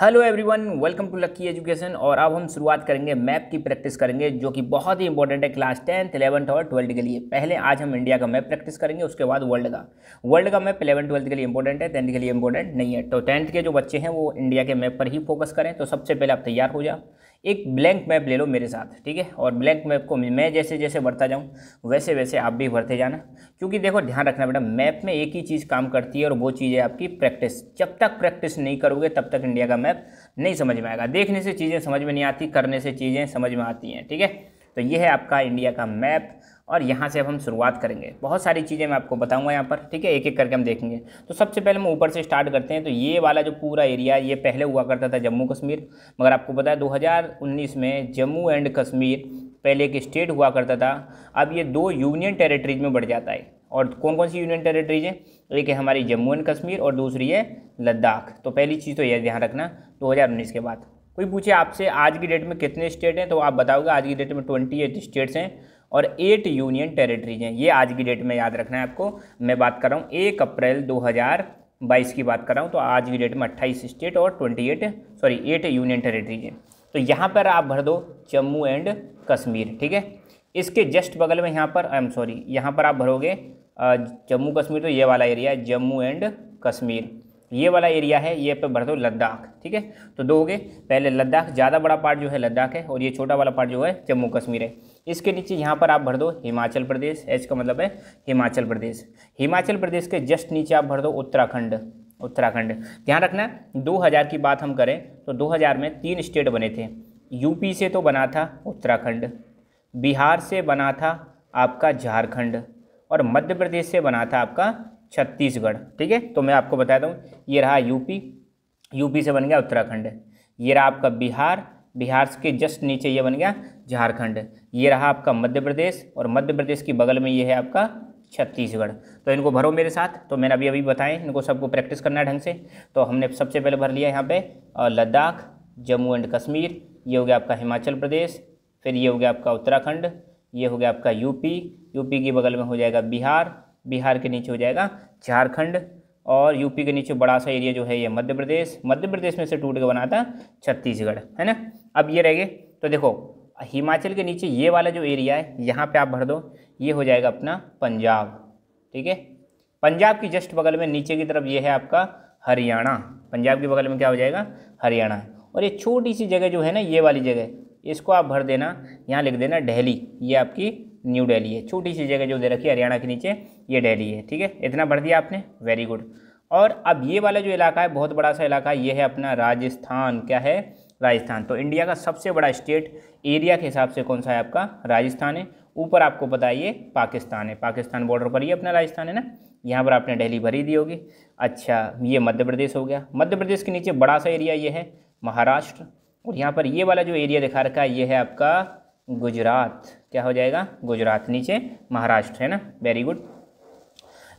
hello everyone welcome to lucky education और अब हम शुरुआत करेंगे मैप की प्रैक्टिस करेंगे जो कि बहुत ही इंपॉर्टेंट है क्लास टेंथ इलेवंथ और ट्वेल्थ के लिए पहले आज हम इंडिया का मैप प्रैक्टिस करेंगे उसके बाद वर्ल्ड का वर्ल्ड का मैप इलेवन ट्वेल्थ के लिए इंपॉर्टेंट है टेंथ के लिए इंपॉर्टेंट नहीं है तो टेंथ के जो बच्चे हैं वो इंडिया के मैप पर ही फोकस करें तो सबसे पहले आप तैयार हो जाओ एक ब्लैंक मैप ले लो मेरे साथ ठीक है और ब्लैंक मैप को मैं जैसे जैसे बढ़ता जाऊँ वैसे वैसे आप भी बढ़ते जाना क्योंकि देखो ध्यान रखना बेटा मैप में एक ही चीज़ काम करती है और वो चीज़ है आपकी प्रैक्टिस जब तक प्रैक्टिस नहीं करोगे तब तक इंडिया का मैप नहीं समझ में आएगा देखने से चीज़ें समझ में नहीं आती करने से चीज़ें समझ में आती हैं ठीक है तो ये है आपका इंडिया का मैप और यहाँ से अब हम शुरुआत करेंगे बहुत सारी चीज़ें मैं आपको बताऊंगा यहाँ पर ठीक है एक एक करके हम देखेंगे तो सबसे पहले हम ऊपर से स्टार्ट करते हैं तो ये वाला जो पूरा एरिया ये पहले हुआ करता था जम्मू कश्मीर मगर आपको पता है 2019 में जम्मू एंड कश्मीर पहले एक स्टेट हुआ करता था अब ये दो यूनियन टेरेटरीज में बढ़ जाता है और कौन कौन सी यूनियन टेरेटरीज हैं एक है हमारी जम्मू एंड कश्मीर और दूसरी है लद्दाख तो पहली चीज़ तो यह ध्यान रखना दो के बाद कोई पूछे आपसे आज की डेट में कितने स्टेट हैं तो आप बताओगे आज की डेट में ट्वेंटी एट स्टेट्स हैं और एट यूनियन टेरिटरीज हैं ये आज की डेट में याद रखना है आपको मैं बात कर रहा हूँ एक अप्रैल 2022 की बात कर रहा हूँ तो आज की डेट में अट्ठाईस स्टेट और twenty eight sorry eight union territories हैं तो यहाँ पर आप भर दो जम्मू एंड कश्मीर ठीक है इसके जस्ट बगल में यहाँ पर आई एम सॉरी यहाँ पर आप भरोगे जम्मू कश्मीर तो ये वाला एरिया है जम्मू एंड कश्मीर ये वाला एरिया है ये पे भर दो लद्दाख ठीक है तो दो हो गए पहले लद्दाख ज़्यादा बड़ा पार्ट जो है लद्दाख है और ये छोटा वाला पार्ट जो है जम्मू कश्मीर है इसके नीचे यहाँ पर आप भर दो हिमाचल प्रदेश एच का मतलब है हिमाचल प्रदेश हिमाचल प्रदेश के जस्ट नीचे आप भर दो उत्तराखंड उत्तराखंड ध्यान रखना दो की बात हम करें तो दो में तीन स्टेट बने थे यूपी से तो बना था उत्तराखंड बिहार से बना था आपका झारखंड और मध्य प्रदेश से बना था आपका छत्तीसगढ़ ठीक है तो मैं आपको बताता हूँ ये रहा यूपी यूपी से बन गया उत्तराखंड ये रहा आपका बिहार बिहार के जस्ट नीचे ये बन गया झारखंड ये रहा आपका मध्य प्रदेश और मध्य प्रदेश के बगल में ये है आपका छत्तीसगढ़ तो इनको भरो मेरे साथ तो मैंने अभी अभी बताएं इनको सबको प्रैक्टिस करना है ढंग से तो हमने सबसे पहले भर लिया यहाँ पे और लद्दाख जम्मू एंड कश्मीर ये हो गया आपका हिमाचल प्रदेश फिर ये हो गया आपका उत्तराखंड ये हो गया आपका यूपी यूपी के बगल में हो जाएगा बिहार बिहार के नीचे हो जाएगा झारखंड और यूपी के नीचे बड़ा सा एरिया जो है ये मध्य प्रदेश मध्य प्रदेश में से टूट के बना था छत्तीसगढ़ है ना अब ये रह गए तो देखो हिमाचल के नीचे ये वाला जो एरिया है यहाँ पे आप भर दो ये हो जाएगा अपना पंजाब ठीक है पंजाब की जस्ट बगल में नीचे की तरफ ये है आपका हरियाणा पंजाब के बगल में क्या हो जाएगा हरियाणा और ये छोटी सी जगह जो है ना ये वाली जगह इसको आप भर देना यहाँ लिख देना डेली ये आपकी न्यू डेली है छोटी सी जगह जो दे रखी है हरियाणा के नीचे ये डेली है ठीक है इतना भर दिया आपने वेरी गुड और अब ये वाला जो इलाका है बहुत बड़ा सा इलाका है ये है अपना राजस्थान क्या है राजस्थान तो इंडिया का सबसे बड़ा स्टेट एरिया के हिसाब से कौन सा है आपका राजस्थान है ऊपर आपको पता है ये पाकिस्तान है पाकिस्तान बॉर्डर पर ही अपना राजस्थान है ना यहाँ पर आपने डेली भरी दी होगी अच्छा ये मध्य प्रदेश हो गया मध्य प्रदेश के नीचे बड़ा सा एरिया ये है महाराष्ट्र और यहाँ पर ये वाला जो एरिया दिखा रखा है ये है आपका गुजरात क्या हो जाएगा गुजरात नीचे महाराष्ट्र है ना वेरी गुड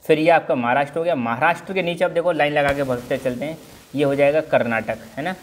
फिर ये आपका महाराष्ट्र हो गया महाराष्ट्र के नीचे आप देखो लाइन लगा के भगते चलते हैं ये हो जाएगा कर्नाटक है ना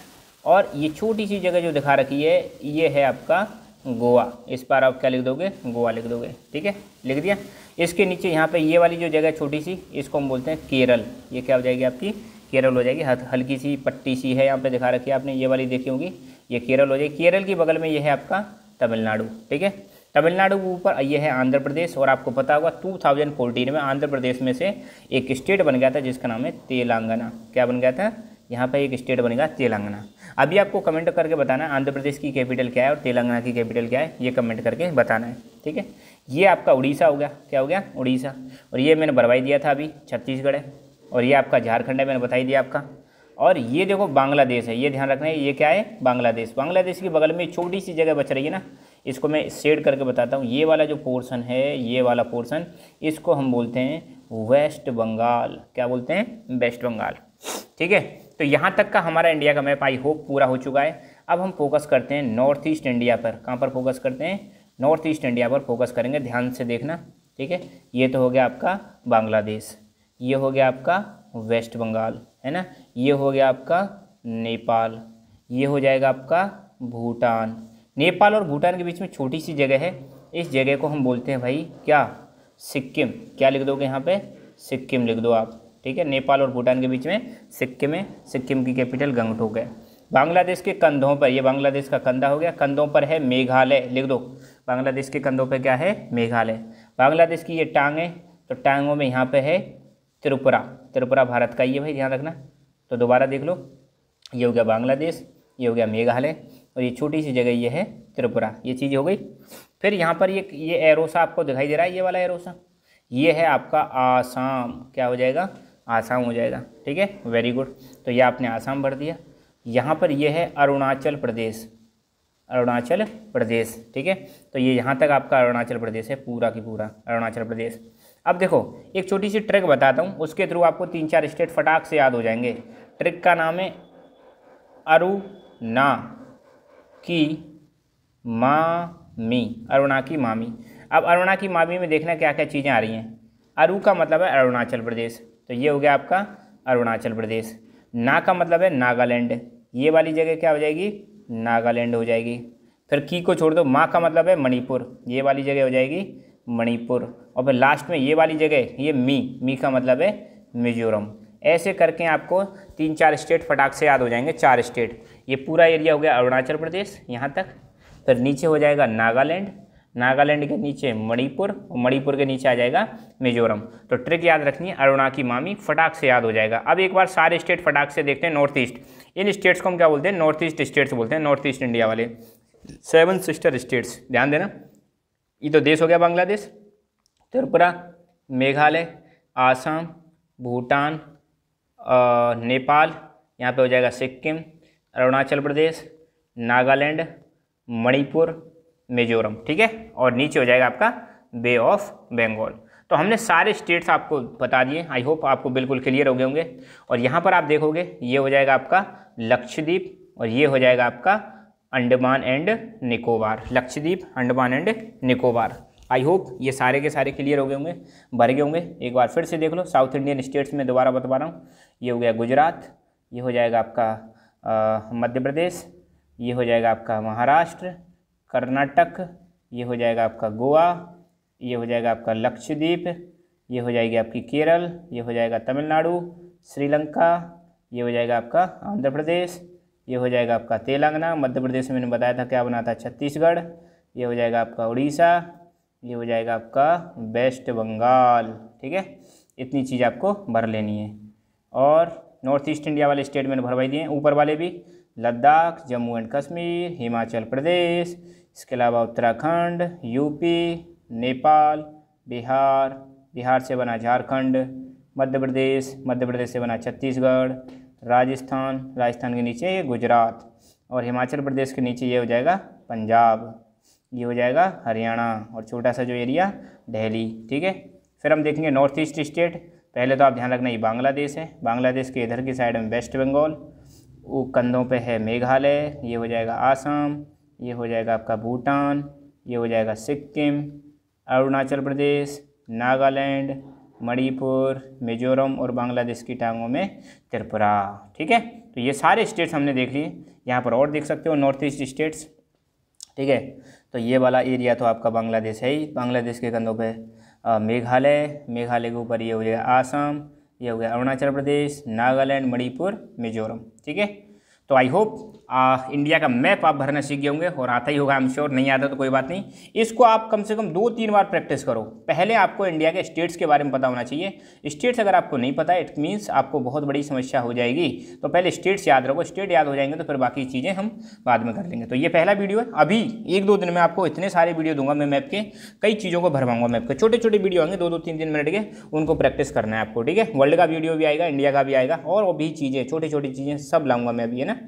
और ये छोटी सी जगह जो दिखा रखी है ये है आपका गोवा इस पर आप क्या लिख दोगे गोवा लिख दोगे ठीक है लिख दिया इसके नीचे यहाँ पे ये वाली जो जगह छोटी सी इसको हम बोलते हैं केरल ये क्या हो जाएगी आपकी केरल हो जाएगी हल्की सी पट्टी सी है यहाँ पे दिखा रखी है आपने ये वाली देखी होगी ये केरल हो जाएगी केरल के बगल में ये है आपका तमिलनाडु ठीक है तमिलनाडु के ऊपर ये है आंध्र प्रदेश और आपको पता होगा 2014 में आंध्र प्रदेश में से एक स्टेट बन गया था जिसका नाम है तेलंगाना क्या बन गया था यहाँ पर एक स्टेट बनेगा तेलंगाना अभी आपको कमेंट करके बताना आंध्र प्रदेश की कैपिटल क्या है और तेलंगाना की कैपिटल क्या है ये कमेंट करके बताना है ठीक है ये आपका उड़ीसा हो गया क्या हो गया उड़ीसा और ये मैंने बरवाई दिया था अभी छत्तीसगढ़ है और ये आपका झारखंड है मैंने बताई दिया आपका और ये देखो बांग्लादेश है ये ध्यान रखना है ये क्या है बांग्लादेश बांग्लादेश के बगल में छोटी सी जगह बच रही है ना इसको मैं सेड करके बताता हूँ ये वाला जो पोर्शन है ये वाला पोर्शन इसको हम बोलते हैं वेस्ट बंगाल क्या बोलते हैं वेस्ट बंगाल ठीक है तो यहाँ तक का हमारा इंडिया का मैप आई होप पूरा हो चुका है अब हम फोकस करते हैं नॉर्थ ईस्ट इंडिया पर कहाँ पर फोकस करते हैं नॉर्थ ईस्ट इंडिया पर फोकस करेंगे ध्यान से देखना ठीक है ये तो हो गया आपका बांग्लादेश ये हो गया आपका वेस्ट बंगाल है ना ये हो गया आपका नेपाल ये हो जाएगा आपका भूटान नेपाल और भूटान के बीच में छोटी सी जगह है इस जगह को हम बोलते हैं भाई क्या सिक्किम क्या लिख दोगे यहाँ पे सिक्किम लिख दो आप ठीक है नेपाल और भूटान के बीच में सिक्किम है सिक्किम की कैपिटल गंगटोक है बांग्लादेश के कंधों पर ये बांग्लादेश का कंधा हो गया कंधों पर है मेघालय लिख दो बांग्लादेश के कंधों पर क्या है मेघालय बांग्लादेश की ये टांग है तो टांगों में यहाँ पे है त्रिपुरा त्रिपुरा भारत का ये भाई ध्यान रखना तो दोबारा देख लो ये हो गया बांग्लादेश ये हो गया मेघालय और ये छोटी सी जगह ये है त्रिपुरा ये चीज़ हो गई फिर यहाँ पर ये ये एरोसा आपको दिखाई दे रहा है ये वाला एरोसा ये है आपका आसाम क्या हो जाएगा आसाम हो जाएगा ठीक है वेरी गुड तो ये आपने आसाम भर दिया यहाँ पर ये है अरुणाचल प्रदेश अरुणाचल प्रदेश ठीक है तो ये यहाँ तक आपका अरुणाचल प्रदेश है पूरा की पूरा अरुणाचल प्रदेश अब देखो एक छोटी सी ट्रिक बताता हूँ उसके थ्रू आपको तीन चार स्टेट फटाक से याद हो जाएंगे ट्रिक का नाम है अरुणा की मामी अरुणा की मामी अब अरुणा की मामी में देखना क्या क्या चीज़ें आ रही हैं अरु का मतलब है अरुणाचल प्रदेश तो ये हो गया आपका अरुणाचल प्रदेश ना का मतलब है नागालैंड ये वाली जगह क्या हो जाएगी नागालैंड हो जाएगी फिर की को छोड़ दो माँ का मतलब है मणिपुर ये वाली जगह हो जाएगी मणिपुर और फिर लास्ट में ये वाली जगह ये मी मी का मतलब है मिजोरम ऐसे करके आपको तीन चार स्टेट फटाक से याद हो जाएंगे चार स्टेट ये पूरा एरिया हो गया अरुणाचल प्रदेश यहाँ तक फिर नीचे हो जाएगा नागालैंड नागालैंड के नीचे मणिपुर और मणिपुर के नीचे आ जाएगा मिजोरम तो ट्रिक याद रखनी है अरुणा की मामी फटाक से याद हो जाएगा अब एक बार सारे स्टेट फटाक से देखते हैं नॉर्थ ईस्ट इन स्टेट्स को हम क्या बोलते हैं नॉर्थ ईस्ट स्टेट्स बोलते हैं नॉर्थ ईस्ट इंडिया वाले सेवन सिस्टर स्टेट्स ध्यान देना ये तो देश हो गया बांग्लादेश त्रिपुरा तो मेघालय आसाम भूटान नेपाल यहाँ पे हो जाएगा सिक्किम अरुणाचल प्रदेश नागालैंड मणिपुर मिजोरम ठीक है और नीचे हो जाएगा आपका बे ऑफ बंगाल तो हमने सारे स्टेट्स आपको बता दिए आई होप आपको बिल्कुल क्लियर हो गए होंगे और यहाँ पर आप देखोगे ये हो जाएगा आपका लक्षद्वीप और ये हो जाएगा आपका Andaman and Nicobar Lakshadweep Andaman and Nicobar I hope ये सारे के सारे क्लियर हो गए होंगे भर गए होंगे एक बार फिर से देख लो साउथ इंडियन स्टेट्स में दोबारा बता रहा हूँ ये हो गया गुजरात ये हो जाएगा आपका मध्य प्रदेश ये हो जाएगा आपका महाराष्ट्र कर्नाटक ये हो जाएगा आपका गोवा ये हो जाएगा आपका लक्षद्वीप ये हो जाएगी आपकी केरल ये हो जाएगा तमिलनाडु श्रीलंका ये हो जाएगा आपका आंध्र प्रदेश ये हो जाएगा आपका तेलंगाना मध्य प्रदेश में मैंने बताया था क्या बना था छत्तीसगढ़ ये हो जाएगा आपका उड़ीसा ये हो जाएगा आपका वेस्ट बंगाल ठीक है इतनी चीज़ आपको भर लेनी है और नॉर्थ ईस्ट इंडिया वाले स्टेट मैंने भरवाई दिए ऊपर वाले भी लद्दाख जम्मू एंड कश्मीर हिमाचल प्रदेश इसके अलावा उत्तराखंड यूपी नेपाल बिहार बिहार से बना झारखंड मध्य प्रदेश मध्य प्रदेश से बना छत्तीसगढ़ राजस्थान राजस्थान के नीचे ये गुजरात और हिमाचल प्रदेश के नीचे ये हो जाएगा पंजाब ये हो जाएगा हरियाणा और छोटा सा जो एरिया दिल्ली ठीक है फिर हम देखेंगे नॉर्थ ईस्ट स्टेट पहले तो आप ध्यान रखना ये बांग्लादेश है बांग्लादेश के इधर की साइड में वेस्ट बंगाल वो कंधों पे है मेघालय ये हो जाएगा आसाम ये हो जाएगा आपका भूटान ये हो जाएगा सिक्किम अरुणाचल प्रदेश नागालैंड मणिपुर मिजोरम और बांग्लादेश की टांगों में त्रिपुरा ठीक है तो ये सारे स्टेट्स हमने देख लिए यहाँ पर और देख सकते हो नॉर्थ ईस्ट स्टेट्स ठीक है तो ये वाला एरिया तो आपका बांग्लादेश है ही बांग्लादेश के कंधों पे मेघालय मेघालय के ऊपर ये हो गया आसाम ये हो गया अरुणाचल प्रदेश नागालैंड मणिपुर मिजोरम ठीक है तो आई होप इंडिया का मैप आप भरना सीख गए होंगे और आता ही होगा आई एम श्योर नहीं आता तो कोई बात नहीं इसको आप कम से कम दो तीन बार प्रैक्टिस करो पहले आपको इंडिया के स्टेट्स के बारे में पता होना चाहिए स्टेट्स अगर आपको नहीं पता इट मीन्स आपको बहुत बड़ी समस्या हो जाएगी तो पहले स्टेट्स याद रखो स्टेट याद हो जाएंगे तो फिर बाकी चीज़ें हम बाद में कर लेंगे तो ये पहला वीडियो है अभी एक दो दिन में आपको इतने सारे वीडियो दूंगा मैं मैप के कई चीज़ों को भरवाऊंगा मैप के छोटे छोटे वीडियो आएंगे दो दो तीन तीन मिनट के उनको प्रैक्टिस करना है आपको ठीक है वर्ल्ड का वीडियो भी आएगा इंडिया का भी आएगा और भी चीज़ें छोटी छोटी चीज़ें सब लाऊंगा मैं अभी है ना